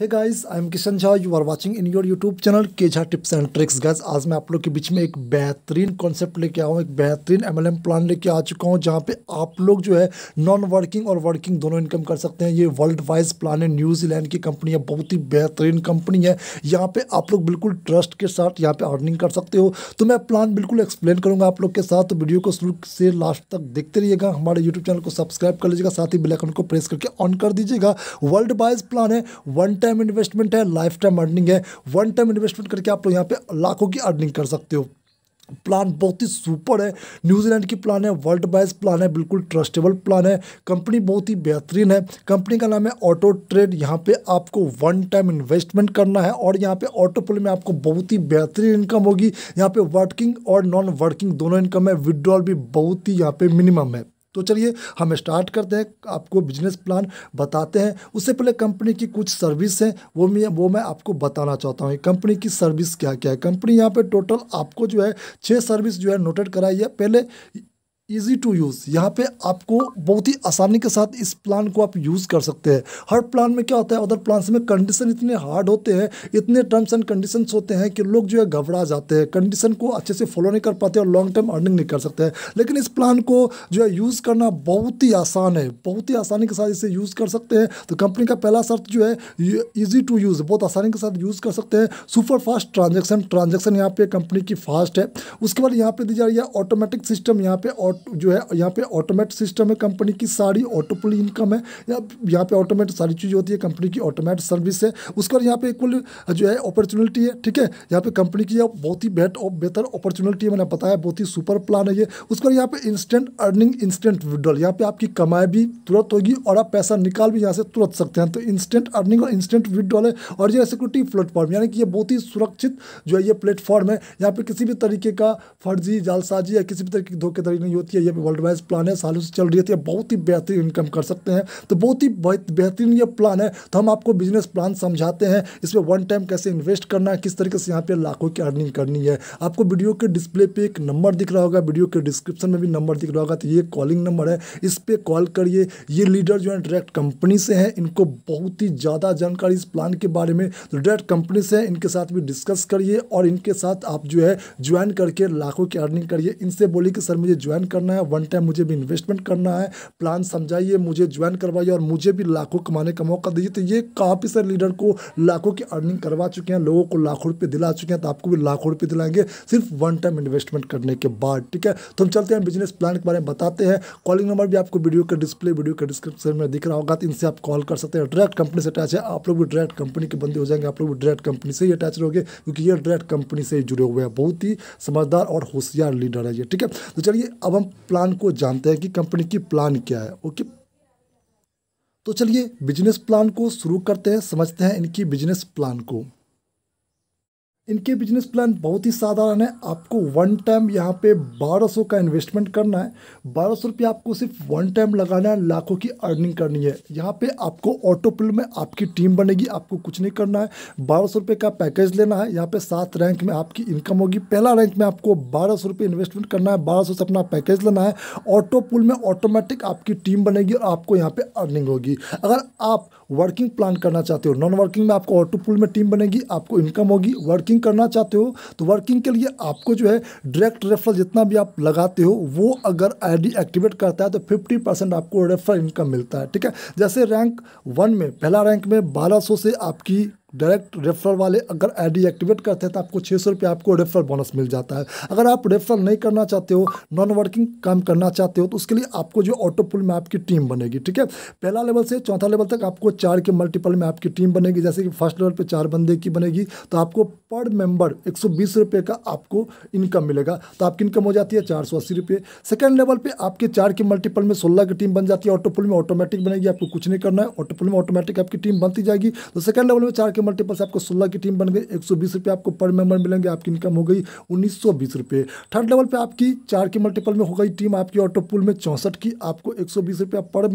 hey guys I am Kishan Jha you are watching in your YouTube channel K Jha tips and tricks guys आज मैं आप लोग के बीच में एक बेहतरीन कॉन्सेप्ट लेके आऊँ एक बेहतरीन एमएलएम प्लान लेके आ चुका हूँ जहाँ पे आप लोग जो है नॉन वर्किंग और वर्किंग दोनों इनकम कर सकते हैं ये वर्ल्ड वाइज प्लान है न्यूजीलैंड की कंपनी है बहुत ही बेहतरीन कंपनी है यहाँ पर आप लोग बिल्कुल ट्रस्ट के साथ यहाँ पर अर्निंग कर सकते हो तो मैं प्लान बिल्कुल एक्सप्लेन करूँगा आप लोग के साथ तो वीडियो को शुरू से लास्ट तक देखते रहिएगा हमारे यूट्यूब चैनल को सब्सक्राइब कर लीजिएगा साथ ही बिलकन को प्रेस करके ऑन कर दीजिएगा वर्ल्ड वाइज प्लान है वन टाइम इन्वेस्टमेंट है लाइफ टाइम अर्निंग है वन टाइम इन्वेस्टमेंट करके आप लोग यहाँ पे लाखों की अर्निंग कर सकते हो प्लान बहुत ही सुपर है न्यूजीलैंड की प्लान है वर्ल्ड वाइज प्लान है बिल्कुल ट्रस्टेबल प्लान है कंपनी बहुत ही बेहतरीन है कंपनी का नाम है ऑटो ट्रेड यहाँ पे आपको वन टाइम इन्वेस्टमेंट करना है और यहाँ पे ऑटो पुल में आपको बहुत ही बेहतरीन इनकम होगी यहाँ पे वर्किंग और नॉन वर्किंग दोनों इनकम है विदड्रॉल भी बहुत ही यहाँ पे मिनिमम है तो चलिए हम स्टार्ट करते हैं आपको बिजनेस प्लान बताते हैं उससे पहले कंपनी की कुछ सर्विस हैं वो मैं वो मैं आपको बताना चाहता हूँ कंपनी की सर्विस क्या क्या है कंपनी यहाँ पे टोटल आपको जो है छः सर्विस जो है नोटेड कराई है पहले ईजी टू यूज़ यहाँ पे आपको बहुत ही आसानी के साथ इस प्लान को आप यूज़ कर सकते हैं हर प्लान में क्या होता है अदर प्लान्स में कंडीशन इतने हार्ड होते हैं इतने टर्म्स एंड कंडीशन होते हैं कि लोग जो है घबरा जाते हैं कंडीशन को अच्छे से फॉलो नहीं कर पाते और लॉन्ग टर्म अर्निंग नहीं कर सकते लेकिन इस प्लान को जो है यूज़ करना बहुत ही आसान है बहुत ही आसानी के साथ इसे यूज़ कर सकते हैं तो कंपनी का पहला शर्त जो है ईजी टू यूज़ बहुत आसानी के साथ यूज़ कर सकते हैं सुपर फास्ट ट्रांजेक्शन ट्रांजेक्शन यहाँ पर कंपनी की फास्ट है उसके बाद यहाँ पर दी जा रही है ऑटोमेटिक सिस्टम यहाँ पर ऑटो जो है यहाँ पे ऑटोमेट सिस्टम है कंपनी की सारी ऑटोपुल इनकम है यहाँ पे ऑटोमेट सारी चीज़ होती है कंपनी की ऑटोमेट सर्विस है उसका यहाँ पे इक्वल जो है अपॉर्चुनिटी है ठीक है यहाँ पे कंपनी की बहुत ही बेट बेहतर अपॉर्चुनिटी है मैंने बताया बहुत ही सुपर प्लान है ये उसका यहाँ पे इंस्टेंट अर्निंग इंस्टेंट विड्रॉल यहाँ पे आपकी कमाई भी तुरंत होगी और आप पैसा निकाल भी यहाँ से तुरंत सकते हैं तो इंस्टेंट अर्निंग और इंस्टेंट विड्रॉल है और ये सिक्योरिटी प्लेटफॉर्म यानी कि ये बहुत ही सुरक्षित जो है ये प्लेटफॉर्म है यहाँ पर किसी भी तरीके का फर्जी जालसाजी या किसी भी तरीके की धोखेधड़ी नहीं होती है ये वर्ल्ड वाइज प्लान है सालों से चल रही थी तो बहुत ही बेहतरीन इनकम कर सकते हैं तो बहुत ही बेहतरीन ये प्लान है तो हम आपको बिजनेस प्लान समझाते हैं इसमें वन टाइम कैसे इन्वेस्ट करना है किस तरीके से यहाँ पर लाखों की अर्निंग करनी है आपको वीडियो के डिस्प्ले पर एक नंबर दिख रहा होगा वीडियो के डिस्क्रिप्शन में भी नंबर दिख रहा होगा तो ये कॉलिंग नंबर है इस पर कॉल करिए ये लीडर जो है डायरेक्ट कंपनी से हैं इनको बहुत ही ज़्यादा जानकारी इस प्लान के बारे में तो डायरेक्ट कंपनी से इनके साथ भी डिस्कस करिए और इनके साथ आप जो है ज्वाइन करके लाखों की अर्निंग करिए इनसे बोलिए कि सर मुझे ज्वाइन कर करना है वन टाइम मुझे भी इन्वेस्टमेंट करना है प्लान समझाइए मुझे ज्वाइन करवाइए और मुझे भी लाखों कमाने का मौका दीजिए तो ये काफ़ी सारे लीडर को लाखों की अर्निंग करवा चुके हैं लोगों को लाखों रुपये दिला चुके हैं तो आपको भी लाखों रुपये दिलाएंगे सिर्फ वन टाइम इन्वेस्टमेंट करने के बाद ठीक है तो हम चलते हैं बिजनेस प्लान के बारे में बताते हैं कॉलिंग नंबर भी आपको वीडियो का डिस्प्ले वीडियो का डिस्क्रिप्शन में दिख रहा होगा तो इनसे आप कॉल कर सकते हैं डायरेक्ट कंपनी से अटैच है आप लोग भी डायरेक्ट कंपनी के बंदे हो जाएंगे आप लोग भी डायरेक्ट कंपनी से ही अटैच रहोगे क्योंकि ये डायरेक्ट कंपनी से ही जुड़े हुए हैं बहुत ही समझदार और होशियार लीडर है ये ठीक है तो चलिए अब हम प्लान को जानते हैं कि कंपनी की प्लान क्या है ओके तो चलिए बिजनेस प्लान को शुरू करते हैं समझते हैं इनकी बिजनेस प्लान को इनके बिजनेस प्लान बहुत ही साधारण है आपको वन टाइम यहाँ पे 1200 का इन्वेस्टमेंट करना है बारह सौ रुपये आपको सिर्फ वन टाइम लगाना है लाखों की अर्निंग करनी है यहाँ पे आपको ऑटो पुल में आपकी टीम बनेगी आपको कुछ नहीं करना है बारह सौ रुपये का पैकेज लेना है यहाँ पे सात रैंक में आपकी इनकम होगी पहला रैंक में आपको बारह सौ रुपये इन्वेस्टमेंट करना है बारह सौ से अपना पैकेज लेना है ऑटो पुल में ऑटोमेटिक आपकी टीम बनेगी और आपको यहाँ पर अर्निंग होगी अगर आप वर्किंग प्लान करना चाहते हो नॉन वर्किंग में आपको ऑटो पुल में टीम बनेगी आपको इनकम होगी वर्किंग वर्किंग करना चाहते हो तो वर्किंग के लिए आपको जो है डायरेक्ट रेफरल जितना भी आप लगाते हो वो अगर आईडी एक्टिवेट करता है तो 50 परसेंट आपको रेफरल इनकम मिलता है ठीक है जैसे रैंक वन में पहला रैंक में 1200 से आपकी डायरेक्ट रेफरल वाले अगर आईडी एक्टिवेट करते हैं तो आपको छः सौ रुपये आपको रेफरल बोनस मिल जाता है अगर आप रेफरल नहीं करना चाहते हो नॉन वर्किंग काम करना चाहते हो तो उसके लिए आपको जो ऑटो पुल में आपकी टीम बनेगी ठीक है पहला लेवल से चौथा लेवल तक आपको चार के मल्टीपल में आपकी टीम बनेगी जैसे कि फर्स्ट लेवल पर चार बंदे की बनेगी तो आपको पर मेंबर एक सौ बीस रुपये का आपको इनकम मिलेगा तो आपकी इनकम हो जाती है चार सौ अस्सी रुपये सेकेंड लेवल पर आपके चार के मल्टीपल में सोलह की टीम बन जाती है ऑटो पुल में ऑटोमेटिक बनेगी आपको कुछ नहीं करना है ऑटो पुल में ऑटोमेटिक आपकी टीम बनती जाएगी तो सेकेंड लेवल में चार के के मल्टीपल से आपको सोलह की टीम बन गई एक सौ आपको पर मेंबर मिलेंगे आपकी इनकम हो गई उन्नीस थर्ड लेवल पर आपकी चार के मल्टीपल में हो गई टीम आपकी ऑटो पुल में चौंसठ की आपको एक सौ पर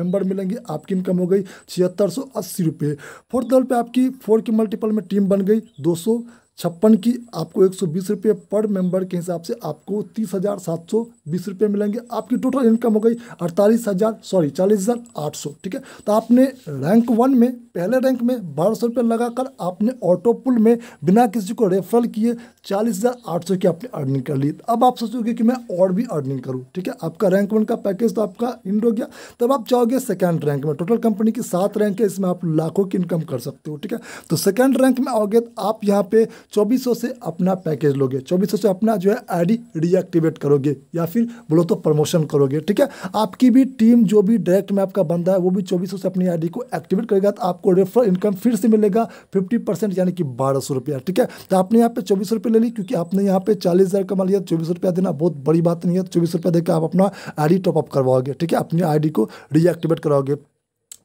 मेंबर मिलेंगे आपकी इनकम हो गई छिहत्तर सौ अस्सी रुपये फोर्थ लेवल पर आपकी फोर की मल्टीपल में टीम बन गई दो सौ छप्पन की आपको एक सौ बीस रुपये पर मेंबर के हिसाब से आपको तीस हज़ार सात सौ बीस रुपये मिलेंगे आपकी टोटल इनकम हो गई अड़तालीस हज़ार सॉरी चालीस हज़ार आठ सौ ठीक है तो आपने रैंक वन में पहले रैंक में बारह सौ रुपये लगाकर आपने ऑटो पुल में बिना किसी को रेफरल किए चालीस हज़ार आठ सौ की आपने अर्निंग कर ली अब आप सोचोगे कि मैं और भी अर्निंग करूँ ठीक है आपका रैंक वन का पैकेज तो आपका इंड हो गया तब आप चाहोगे सेकेंड रैंक में टोटल कंपनी की सात रैंक है इसमें आप लाखों की इनकम कर सकते हो ठीक है तो सेकेंड रैंक में आओगे तो आप यहाँ पर चौबीस से अपना पैकेज लोगे चौबीस से अपना जो है आईडी रीएक्टिवेट करोगे या फिर बोलो तो प्रमोशन करोगे ठीक है आपकी भी टीम जो भी डायरेक्ट में आपका बंदा है वो भी चौबीस से अपनी आई को एक्टिवेट करेगा तो आपको रेफरल इनकम फिर से मिलेगा फिफ्टी परसेंट यानी कि बारह सौ रुपया ठीक है तो आपने यहाँ पे चौबीस ले ली क्योंकि आपने यहाँ पे चालीस हज़ार कमा लिया चौबीस रुपया देना बहुत बड़ी बात नहीं है चौबीस रुपया देकर आप अपना आईडी टॉपअप करवाओगे ठीक है अपनी आई को रीएक्टिवेट कराओगे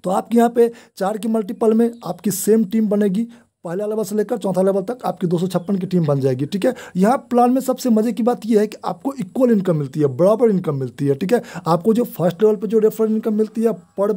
तो आपके यहाँ पे चार के मल्टीपल में आपकी सेम टीम बनेगी पहला लेवल से लेकर चौथा लेवल तक आपकी दो की टीम बन जाएगी ठीक है यहाँ प्लान में सबसे मजे की बात यह है कि आपको इक्वल इनकम मिलती है बराबर इनकम मिलती है ठीक है आपको जो फर्स्ट लेवल पर जो रेफरल इनकम मिलती है पर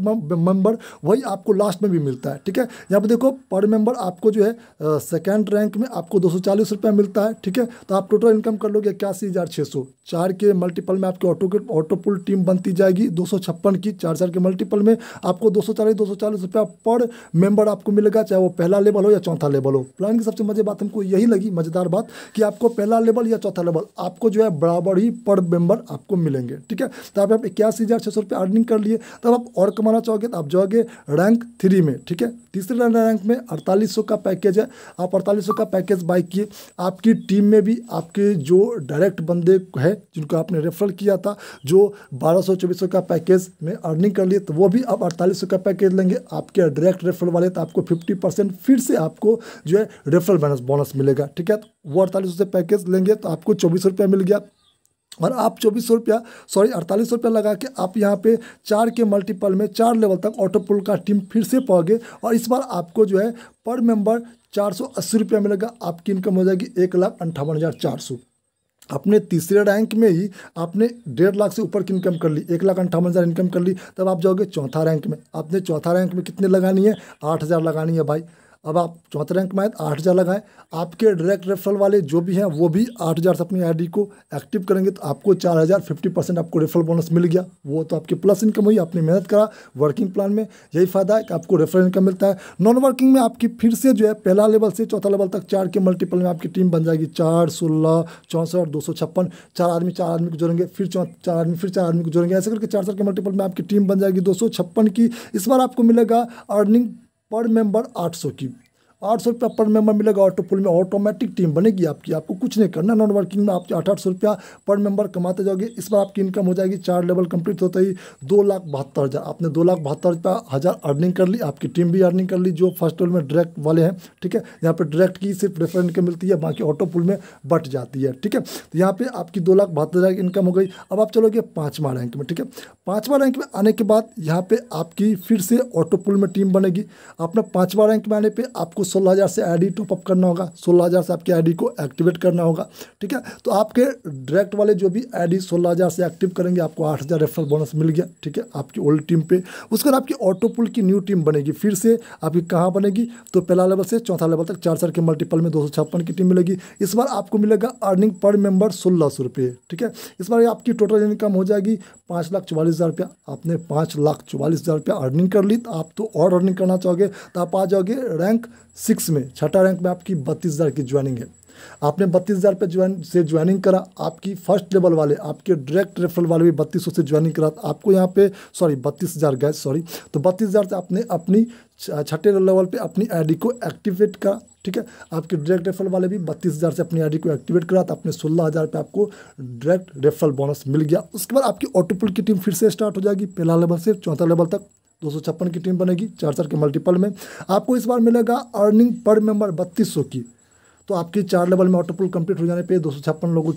मेंबर वही आपको लास्ट में भी मिलता है ठीक है यहाँ पर देखो पर मेंबर आपको जो है सेकेंड रैंक में आपको दो रुपया मिलता है ठीक है तो आप टोटल इनकम कर लोगे इक्यासी हज़ार सौ चार के मल्टीपल में आपकी ऑटो ऑटोपुल टीम बनती जाएगी दो की चार चार के मल्टीपल में आपको दो सौ रुपया पर मेम्बर आपको मिलेगा चाहे वो पहला लेवल हो या चौथा लेवल हो प्लान की सबसे मजे बात हमको यही लगी मज़ेदार बात कि आपको पहला लेवल या चौथा लेवल आपको जो है बराबर ही पर मेंबर आपको मिलेंगे ठीक है तो आप इक्यासी हज़ार छः सौ रुपये अर्निंग कर लिए तब आप और कमाना चाहोगे तो आप जाओगे रैंक थ्री में ठीक है तीसरे रैंक में अड़तालीस का पैकेज है आप अड़तालीस का पैकेज बाई किए आपकी टीम में भी आपके जो डायरेक्ट बंदे हैं जिनको आपने रेफरल किया था जो बारह सौ चौबीस का पैकेज में अर्निंग कर लिए तो वो भी आप अड़तालीस का पैकेज लेंगे आपके डायरेक्ट रेफरल वाले तो आपको फिफ्टी परसेंट फिर से आप आपको जो है रेफरल बोनस बोनस मिलेगा ठीक है तो वो अड़तालीस रुपये पैकेज लेंगे तो आपको चौबीस रुपया मिल गया और आप चौबीस सौ रुपया सॉरी अड़तालीस सौ रुपया लगा के आप यहाँ पे चार के मल्टीपल में चार लेवल तक ऑटो पुल का टीम फिर से पाओगे और इस बार आपको जो है पर मेंबर चार सौ अस्सी रुपया मिलेगा आपकी इनकम हो जाएगी एक लाख अंठावन हज़ार चार सौ अपने तीसरे रैंक में ही आपने डेढ़ लाख से ऊपर की इनकम कर ली एक लाख अंठावन हज़ार इनकम कर ली तब आप जाओगे चौथा रैंक में आपने चौथा रैंक में कितने लगानी है आठ हज़ार लगानी है भाई अब आप चौथे रैंक में आए आठ हज़ार लगाएं आपके डायरेक्ट रेफरल वाले जो भी हैं वो भी आठ हज़ार से अपनी आईडी को एक्टिव करेंगे तो आपको चार हज़ार फिफ्टी परसेंट आपको रेफरल बोनस मिल गया वो तो आपकी प्लस इनकम हुई आपने मेहनत करा वर्किंग प्लान में यही फ़ायदा है कि आपको रेफरल इनकम मिलता है नॉन वर्किंग में आपकी फिर से जो है पहला लेवल से चौथा लेवल तक चार के मल्टीपल में आपकी टीम बन जाएगी चार सोलह चौंसठ दो सौ छप्पन चार आदमी चार आदमी को जोड़ेंगे फिर चार आदमी फिर चार आदमी को जोड़ेंगे ऐसे करके चार सौ के मल्टीपल में आपकी टीम बन जाएगी दो सौ छप्पन की इस बार आपको मिलेगा अर्निंग पर मेंबर 800 की आठ सौ रुपया पर मेंबर मिलेगा ऑटो पुल में ऑटोमेटिक टीम बनेगी आपकी आपको कुछ नहीं करना नॉन वर्किंग में आप आठ आठ सौ रुपया पर मेंबर कमाते जाओगे इस बार आपकी इनकम हो जाएगी चार लेवल कंप्लीट होते ही दो लाख बहत्तर हज़ार आपने दो लाख बहत्तर रुपया हज़ार अर्निंग कर ली आपकी टीम भी अर्निंग कर ली जो फर्स्ट लेवल में डायरेक्ट वाले हैं ठीक है यहाँ पर डायरेक्ट की सिर्फ रेफर इनकम मिलती है बाकी ऑटो पुल में बट जाती है ठीक है तो यहाँ पर आपकी दो लाख बहत्तर हज़ार की इनकम हो गई अब आप चलोगे पाँचवा रैंक में ठीक है पाँचवा रैंक में आने के बाद यहाँ पर आपकी फिर से ऑटो पुल में टीम बनेगी अपना पाँचवा रैंक में आने पर आपको सोलह हज़ार से आईडी अप करना होगा सोलह हज़ार से आपके आईडी को एक्टिवेट करना होगा ठीक है तो आपके डायरेक्ट वाले जो भी आईडी सोलह हज़ार से एक्टिव करेंगे आपको आठ हज़ार रेफरल बोनस मिल गया ठीक है आपकी ओल्ड टीम पे उसके बाद आपकी ऑटो पुल की न्यू टीम बनेगी फिर से आपकी कहाँ बनेगी तो पहला लेवल से चौथा लेवल तक चार चार के मल्टीपल में दो की टीम मिलेगी इस बार आपको मिलेगा अर्निंग पर मेम्बर सोलह सौ ठीक है इस बार आपकी टोटल इनकम हो जाएगी पाँच लाख चौवालीस हज़ार रुपया आपने पाँच लाख चौवालीस हज़ार रुपया अर्निंग कर ली तो आप तो और अर्निंग करना चाहोगे तो आप आ जाओगे रैंक सिक्स में छठा रैंक में आपकी बत्तीस हज़ार की ज्वाइनिंग है आपने बत्तीस हज़ार पर ज्वाइन से ज्वाइनिंग करा आपकी फर्स्ट लेवल वाले आपके डायरेक्ट रेफरल वाले भी बत्तीस सौ से ज्वाइनिंग करा आपको यहाँ पे सॉरी बत्तीस हज़ार गए सॉरी तो बत्तीस हज़ार से आपने अपनी छठे लेवल पे अपनी आईडी को एक्टिवेट करा ठीक है आपके डायरेक्ट रेफरल वाले भी बत्तीस हज़ार से अपनी आईडी को एक्टिवेट करा तो आपने सोलह हज़ार पे आपको डायरेक्ट रेफरल बोनस मिल गया उसके बाद आपकी ऑटोपुल की टीम फिर से स्टार्ट हो जाएगी पहला लेवल से चौथा लेवल तक दो की टीम बनेगी चार चार के मल्टीपल में आपको इस बार मिलेगा अर्निंग पर मेंबर बत्तीस की तो आपकी चार लेवल में ऑटोपुल कंप्लीट हो जाने पे दो लोगों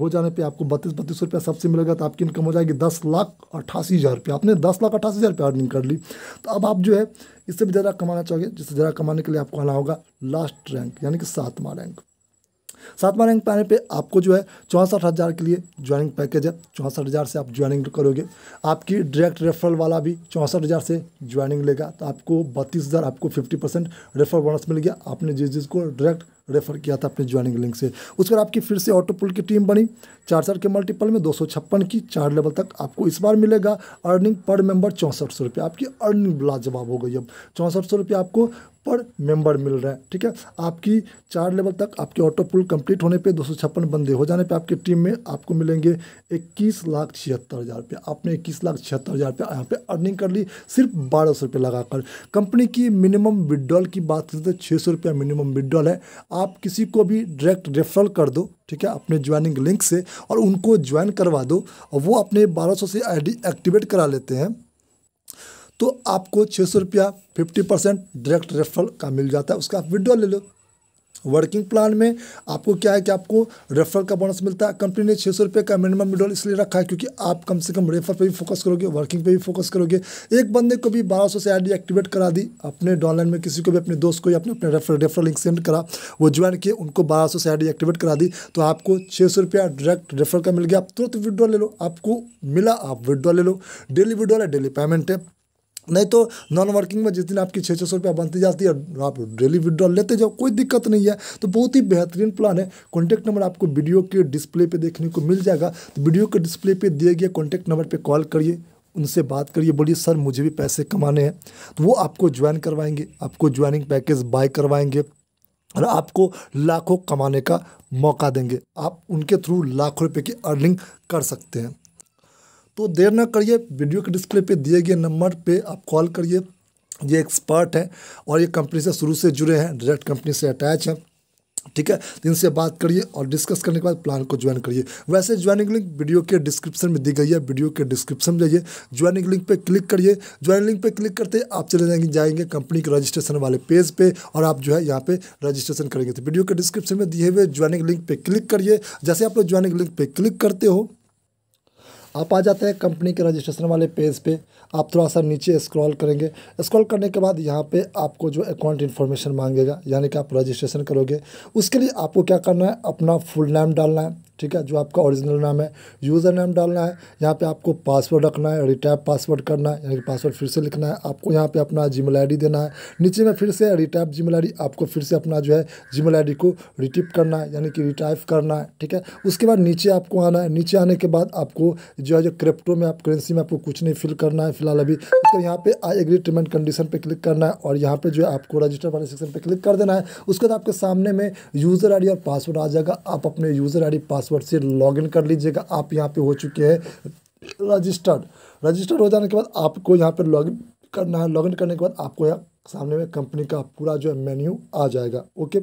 हो जाने पे आपको बत्तीस बत्तीस सौ रुपया सबसे मिलेगा तो आपकी इनकम हो जाएगी दस लाख अट्ठासी हज़ार रुपया आपने दस लाख अट्ठासी हज़ार रुपया अर्निंग कर ली तो अब आप जो है इससे भी ज़्यादा कमाना चाहोगे जिससे ज़्यादा कमाने के लिए आपको आना होगा लास्ट रैंक यानी कि सातवां रैंक सातवां रैंक पाने पे आपको जो है चौंसठ हज़ार के लिए ज्वाइनिंग पैकेज है चौंसठ हज़ार से आप ज्वाइनिंग करोगे आपकी डायरेक्ट रेफरल वाला भी चौंसठ हज़ार से ज्वाइनिंग लेगा तो आपको बत्तीस हज़ार आपको फिफ्टी परसेंट रेफर बोनस मिल गया आपने जिस जिस को डायरेक्ट रेफर किया था अपने ज्वाइनिंग लिंक से उस पर आपकी फिर से ऑटोपुल की टीम बनी चार चार के मल्टीपल में दो सौ छप्पन की चार लेवल तक आपको इस बार मिलेगा अर्निंग पर मेंबर चौंसठ सौ रुपये आपकी अर्निंग लाजवाब हो गई अब चौंसठ सौ रुपये आपको पर मेंबर मिल रहे हैं ठीक है आपकी चार लेवल तक आपके ऑटो पुल कंप्लीट होने पे दो बंदे हो जाने पे आपकी टीम में आपको मिलेंगे इक्कीस लाख छिहत्तर हज़ार रुपये आपने इक्कीस लाख छिहत्तर हज़ार रुपये यहाँ पर अर्निंग कर ली सिर्फ बारह सौ रुपये लगाकर कंपनी की मिनिमम विड्रॉल की बात करते तो छः सौ रुपया मिनिमम विड्रॉल है आप किसी को भी डायरेक्ट रेफरल कर दो ठीक है अपने ज्वाइनिंग लिंक से और उनको ज्वाइन करवा दो और वो अपने बारह सौ से आई एक्टिवेट करा लेते हैं तो आपको छः सौ रुपया फिफ्टी परसेंट डायरेक्ट रेफरल का मिल जाता है उसका आप विड्रॉ ले लो वर्किंग प्लान में आपको क्या है कि आपको रेफरल का बोनस मिलता है कंपनी ने छः सौ रुपये का मिनिमम विड्रॉल इसलिए रखा है क्योंकि आप कम से कम रेफर पे भी फोकस करोगे वर्किंग पे भी फोकस करोगे एक बंदे को भी बारह सौ से आईडी एक्टिवेट करा दी अपने डॉनलाइन में किसी को भी अपने दोस्त को या अपने अपने रेफर रेफरल लिंक सेंड करा वो ज्वाइन किए उनको बारह सौ से आई एक्टिवेट करा दी तो आपको छः सौ रुपया डायरेक्ट रेफर का मिल गया आप तुरंत विड्रॉ ले लो आपको मिला आप विड्रॉ ले लो डेली विड्रॉल है डेली पेमेंट है नहीं तो नॉन वर्किंग में जिस दिन आपकी छः छः सौ रुपया बनती जाती है आप डेली विड्रॉल लेते जाओ कोई दिक्कत नहीं है तो बहुत ही बेहतरीन प्लान है कॉन्टैक्ट नंबर आपको वीडियो के डिस्प्ले पे देखने को मिल जाएगा तो वीडियो के डिस्प्ले पे दिए गए कॉन्टैक्ट नंबर पे कॉल करिए उनसे बात करिए बोलिए सर मुझे भी पैसे कमाने हैं तो वो आपको ज्वाइन करवाएंगे आपको ज्वाइनिंग पैकेज बाय करवाएंगे और आपको लाखों कमाने का मौका देंगे आप उनके थ्रू लाखों रुपये की अर्निंग कर सकते हैं तो देर ना करिए वीडियो के डिस्प्ले पे दिए गए नंबर पे आप कॉल करिए ये एक्सपर्ट हैं और ये कंपनी से शुरू से जुड़े हैं डायरेक्ट कंपनी से अटैच हैं ठीक है तो इनसे बात करिए और डिस्कस करने के बाद प्लान को ज्वाइन करिए वैसे ज्वाइनिंग लिंक वीडियो के डिस्क्रिप्शन में दी गई है वीडियो के डिस्क्रिप्शन में जाइए ज्वाइनिंग लिंक पे क्लिक करिए ज्वाइनिंग लिंक पे क्लिक करते आप चले जाएंगे जाएंगे कंपनी के रजिस्ट्रेशन वाले पेज पे और आप जो है यहाँ पे रजिस्ट्रेशन करेंगे तो वीडियो के डिस्क्रिप्शन में दिए हुए ज्वाइनिंग लिंक पर क्लिक करिए जैसे आप लोग ज्वाइनिंग लिंक पर क्लिक करते हो आप आ जाते हैं कंपनी के रजिस्ट्रेशन वाले पेज पे आप थोड़ा सा नीचे स्क्रॉल करेंगे स्क्रॉल करने के बाद यहाँ पे आपको जो अकाउंट इन्फॉर्मेशन मांगेगा यानी कि आप रजिस्ट्रेशन करोगे उसके लिए आपको क्या करना है अपना फुल नाम डालना है ठीक है जो आपका ओरिजिनल नाम है यूज़र नेम डालना है यहाँ पे आपको पासवर्ड रखना है रिटैप पासवर्ड करना है यानी कि पासवर्ड फिर से लिखना है आपको यहाँ पे अपना जीमेल आईडी देना है नीचे में फिर से रिटैप जीमेल आईडी आपको फिर से अपना जो है जीमेल आईडी को रिटिप करना है यानी कि रिटाइप करना है ठीक है उसके बाद नीचे आपको आना है नीचे आने के बाद आपको जो है जो क्रिप्टो में आप करेंसी में आपको कुछ नहीं फिल करना है फिलहाल अभी तो यहाँ पे आई एग्री टर्म कंडीशन पे क्लिक करना है और यहाँ पे जो है आपको रजिस्टर वाले सेक्शन पे क्लिक कर देना है उसके बाद आपके सामने में यूज़र आई और पासवर्ड आ जाएगा आप अपने यूज़र आई पासवर्ड से इन कर लीजिएगा आप यहाँ पर हो चुके हैं रजिस्टर्ड रजिस्टर्ड हो जाने के बाद आपको यहाँ पर लॉगिन करना है लॉगिन करने के बाद आपको यहाँ सामने में कंपनी का पूरा जो है मेन्यू आ जाएगा ओके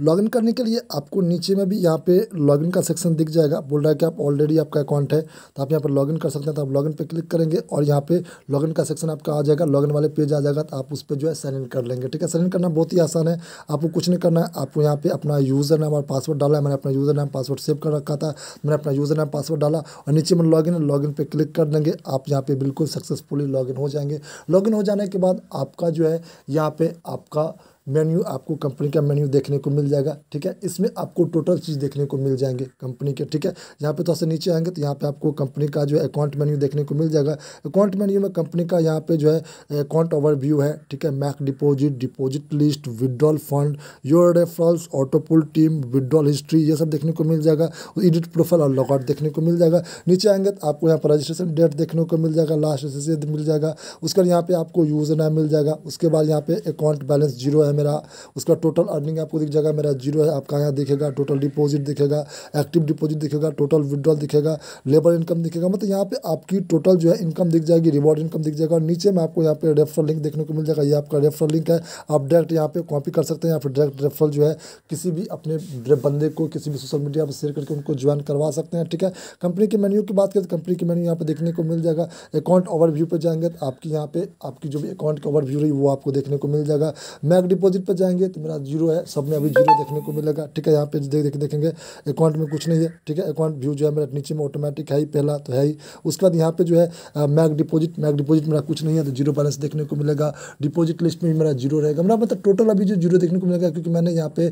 लॉगिन करने के लिए आपको नीचे में भी यहाँ पे लॉगिन का सेक्शन दिख जाएगा बोल रहा है कि आप ऑलरेडी आपका अकाउंट है तो आप यहाँ पर लॉगिन कर सकते हैं तो आप लॉगिन पे क्लिक करेंगे और यहाँ पे लॉगिन का सेक्शन आपका आ जाएगा लॉगिन वाले पेज आ जाएगा तो आप उस पर जो है साइन इन कर लेंगे ठीक है साइन इन करना बहुत ही आसान है आपको कुछ नहीं करना है आपको यहाँ पर अपना यूज़र नाम और पासवर्ड डाला है मैंने अपना यूज़र नाम पासवर्ड सेव कर रखा था मैंने अपना यूज़र नाम पासवर्ड डाला और नीचे में लॉगिन लॉगिन पर क्लिक कर देंगे आप यहाँ पर बिल्कुल सक्सेसफुली लॉगिन हो जाएंगे लॉगिन हो जाने के बाद आपका जो है यहाँ पर आपका मेन्यू आपको कंपनी का मेन्यू देखने को मिल जाएगा ठीक है इसमें आपको टोटल चीज़ देखने को मिल जाएंगे कंपनी के ठीक है यहाँ पे थोड़ा तो सा नीचे आएंगे तो यहाँ पे आपको कंपनी का जो है अकाउंट मेन्यू देखने को मिल जाएगा अकाउंट मेन्यू में कंपनी का यहाँ पे जो है अकाउंट ओवरव्यू है ठीक है make deposit deposit list withdrawal fund your referrals auto pool team withdrawal history ये सब देखने को मिल जाएगा एडिट प्रोफाइल और लॉकआउट देखने को मिल जाएगा नीचे आएंगे तो आपको यहाँ पर रजिस्ट्रेशन डेट देखने को मिल जाएगा लास्ट मिल जाएगा उसके बाद यहाँ पे आपको यूज़ मिल जाएगा उसके बाद यहाँ पे अकाउंट बैलेंस जीरो है है मेरा उसका टोटल अर्निंग आपको दिख जाएगा मेरा जीरो है आपका यहाँ देखेगा टोटल डिपॉजिट दिखेगा एक्टिव डिपॉजिट दिखेगा टोटल विड्रॉल दिखेगा लेबर इनकम दिखेगा मतलब यहाँ पे आपकी टोटल जो है इनकम दिख जाएगी रिवॉर्ड इनकम दिख जाएगा और नीचे में आपको यहाँ पे रेफरल लिंक देखने को मिल जाएगा ये आपका रेफरल लिंक है आप डायरेक्ट यहाँ पे कॉपी कर सकते हैं या फिर डायरेक्ट रेफरल जो है किसी भी अपने बंदे को किसी भी सोशल मीडिया पर शेयर करके उनको ज्वाइन करवा सकते हैं ठीक है कंपनी के मेन्यू की बात करें तो कंपनी के मेन्यू यहाँ पर देखने को मिल जाएगा अकाउंट ओवरव्यू पर जाएंगे तो आपकी यहाँ पे आपकी जो भी अकाउंट का ओवरव्यू रही वो आपको देखने को मिल जाएगा मैक डिपॉजिट पर जाएंगे तो मेरा जीरो है सब में अभी जीरो देखने को मिलेगा ठीक है यहाँ पे देख देख देखेंगे अकाउंट में कुछ नहीं है ठीक है अकाउंट व्यू जो है मेरा नीचे में ऑटोमेटिक है ही पहला तो है ही उसके बाद यहाँ पे जो है मैक डिपॉजिट मैक डिपॉजिट मेरा कुछ नहीं है तो जीरो बैलेंस देखने को मिलेगा डिपॉजिट लिस्ट में भी मेरा जीरो रहेगा मेरा मतलब टोटल अभी जो जीरो देखने को मिलेगा क्योंकि मैंने यहाँ पे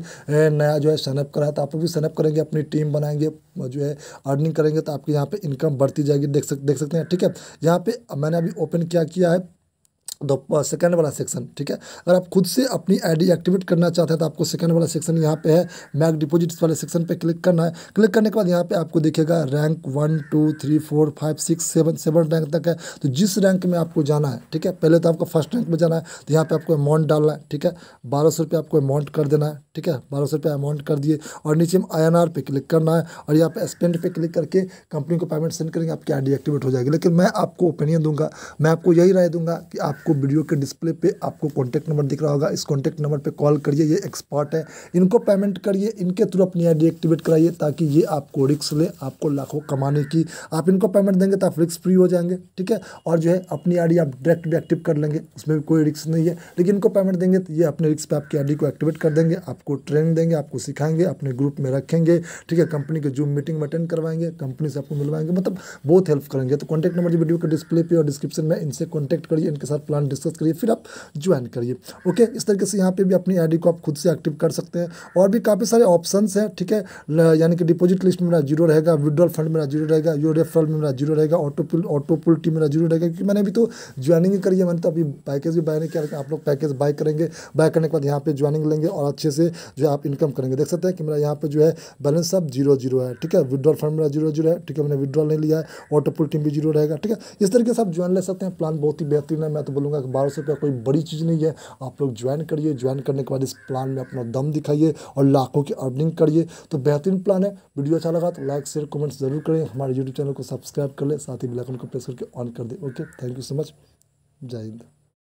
नया जो है सैनअप करा तो आप भी सैनअप करेंगे अपनी टीम बनाएंगे जो है अर्निंग करेंगे तो आपके यहाँ पे इनकम बढ़ती जाएगी देख सक देख सकते हैं ठीक है यहाँ पे मैंने अभी ओपन क्या किया है सेकेंड uh, वाला सेक्शन ठीक है अगर आप खुद से अपनी आईडी एक्टिवेट करना चाहते हैं तो आपको सेकेंड वाला सेक्शन यहाँ पे है मैक डिपोजिट्स वाले सेक्शन पे क्लिक करना है क्लिक करने के बाद यहाँ पे आपको देखेगा rank one two three four five six seven seven rank तक है तो जिस रैंक में आपको जाना है ठीक है पहले तो आपको फर्स्ट रैंक में जाना है तो यहाँ पर आपको अमाउंट डालना है ठीक है बारह सौ आपको अमाउंट कर देना है ठीक है बारह सौ अमाउंट कर दिए और नीचे में आई एन पे क्लिक करना है और यहाँ पे स्पेंड पे क्लिक करके कंपनी को पेमेंट सेंड करेंगे आपकी आई एक्टिवेट हो जाएगी लेकिन मैं आपको ओपिनियन दूंगा मैं आपको यही राय दूंगा कि आपको आपको वीडियो के डिस्प्ले पे आपको कॉन्टैक्ट नंबर दिख रहा होगा इस कॉन्टैक्ट नंबर पे कॉल करिए ये एक्सपर्ट है इनको पेमेंट करिए इनके थ्रू अपनी आई एक्टिवेट कराइए ताकि ये आपको रिक्स ले आपको लाखों कमाने की आप इनको पेमेंट देंगे तो आप रिक्स फ्री हो जाएंगे ठीक है और जो है अपनी आई आप डायरेक्ट भी एक्टिव कर लेंगे उसमें भी कोई रिक्स नहीं है लेकिन इनको पेमेंट देंगे तो ये अपने रिक्स पर आपकी आई को एक्टिवेट कर देंगे आपको ट्रेनिंग देंगे आपको सिखाएंगे अपने ग्रुप में रखेंगे ठीक है कंपनी के जूम मीटिंग में अटेंड करवाएंगे कंपनी से आपको मिलवाएंगे मतलब बहुत हेल्प करेंगे तो कॉन्टैक्ट नंबर जो वीडियो के डिस्प्ले पे और डिस्क्रिप्शन में इनसे कॉन्टैक्ट करिए इनके साथ प्लान प्लान डिस्कस करिए फिर आप ज्वाइन करिए ओके इस तरीके से यहाँ पे भी अपनी आईडी को आप खुद से एक्टिव कर सकते हैं और भी काफ़ी सारे ऑप्शंस हैं ठीक है यानी कि डिपॉजिट लिस्ट मेरा जीरो रहेगा विड्रॉल फंड मेरा जीरो रहेगा यू रेफरल में मेरा जीरो रहेगा auto pool auto pool T मेरा जीरो रहेगा क्योंकि मैंने अभी तो ज्वाइनिंग ही करी है मैंने तो अभी पैकेज भी बाय नहीं किया आप लोग पैकेज बाय करेंगे बाय करने के बाद यहाँ पे ज्वाइनिंग लेंगे और अच्छे से जो है आप इनकम करेंगे देख सकते हैं कि मेरा यहाँ पे जो है बैलेंस सब जीरो जीरो है ठीक है विड्रॉल फंड मेरा जीरो जीरो है ठीक है मैंने विड्रॉल नहीं लिया है ऑटो पुल टीम भी जीरो रहेगा ठीक है इस तरीके से आप ज्वाइन ले सकते हैं प्लान बहुत ही बेहतरीन है मैं तो बोलूँगा कि बारह सौ रुपया तो कोई बड़ी चीज़ नहीं है आप लोग ज्वाइन करिए ज्वाइन करने के बाद इस प्लान में अपना दम दिखाइए और लाखों की अर्निंग करिए तो बेहतरीन प्लान है वीडियो अच्छा लगा तो लाइक शेयर कमेंट्स जरूर करें हमारे यूट्यूब चैनल को सब्सक्राइब कर लें साथ ही बेलाइकन को प्रेस करके ऑन कर दें okay thank you so much जय हिंद